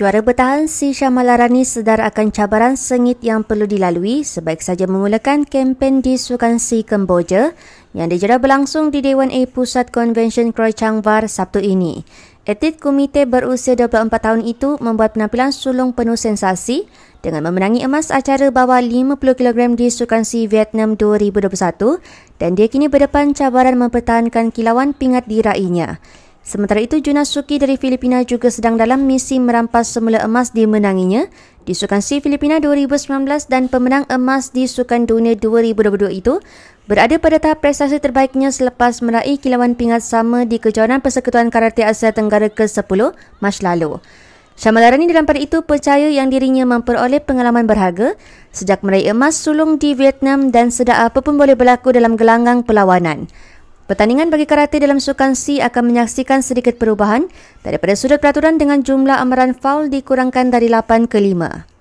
Juara bertahan Si Syamalarani sedar akan cabaran sengit yang perlu dilalui sebaik saja memulakan kempen di Sukan Si Kemboja yang dijadual berlangsung di Dewan A Pusat Convention Kroi Changvar Sabtu ini. Etit komite berusia 24 tahun itu membuat penampilan sulung penuh sensasi dengan memenangi emas acara bawah 50kg di Sukan Si Vietnam 2021 dan dia kini berdepan cabaran mempertahankan kilauan pingat diraihnya. raihnya. Sementara itu, Junas Suki dari Filipina juga sedang dalam misi merampas semula emas di menanginya di Sukan SEA Filipina 2019 dan pemenang emas di Sukan Dunia 2022 itu berada pada tahap prestasi terbaiknya selepas meraih kilauan pingat sama di Kejohanan Persekutuan Karate Asia Tenggara ke-10 Mac lalu. Syamalarani dalam pada itu percaya yang dirinya memperoleh pengalaman berharga sejak meraih emas sulung di Vietnam dan sedar apa pun boleh berlaku dalam gelanggang perlawanan. Pertandingan bagi karate dalam sukan C akan menyaksikan sedikit perubahan daripada sudut peraturan dengan jumlah amaran foul dikurangkan dari 8 ke 5.